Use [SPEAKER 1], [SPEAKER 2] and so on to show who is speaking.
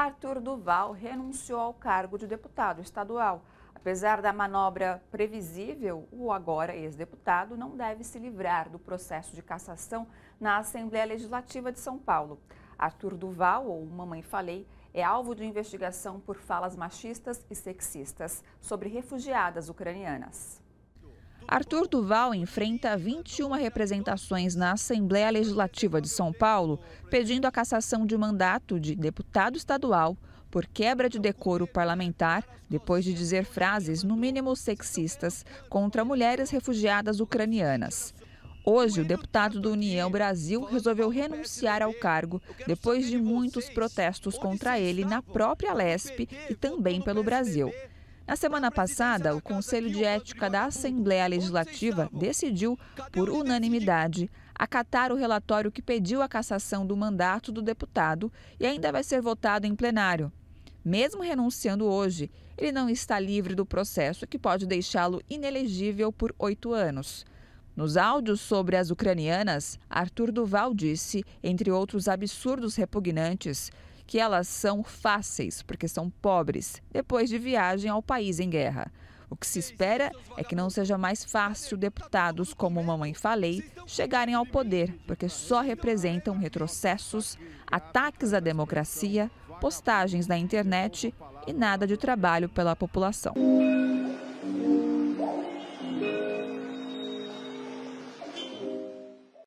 [SPEAKER 1] Arthur Duval renunciou ao cargo de deputado estadual. Apesar da manobra previsível, o agora ex-deputado não deve se livrar do processo de cassação na Assembleia Legislativa de São Paulo. Arthur Duval, ou Mamãe Falei, é alvo de investigação por falas machistas e sexistas sobre refugiadas ucranianas. Arthur Duval enfrenta 21 representações na Assembleia Legislativa de São Paulo, pedindo a cassação de mandato de deputado estadual por quebra de decoro parlamentar, depois de dizer frases, no mínimo sexistas, contra mulheres refugiadas ucranianas. Hoje, o deputado do União Brasil resolveu renunciar ao cargo depois de muitos protestos contra ele na própria Lespe e também pelo Brasil. Na semana passada, o Conselho de Ética da Assembleia Legislativa decidiu, por unanimidade, acatar o relatório que pediu a cassação do mandato do deputado e ainda vai ser votado em plenário. Mesmo renunciando hoje, ele não está livre do processo que pode deixá-lo inelegível por oito anos. Nos áudios sobre as ucranianas, Arthur Duval disse, entre outros absurdos repugnantes, que elas são fáceis porque são pobres, depois de viagem ao país em guerra. O que se espera é que não seja mais fácil deputados como Mamãe Falei chegarem ao poder, porque só representam retrocessos, ataques à democracia, postagens na internet e nada de trabalho pela população.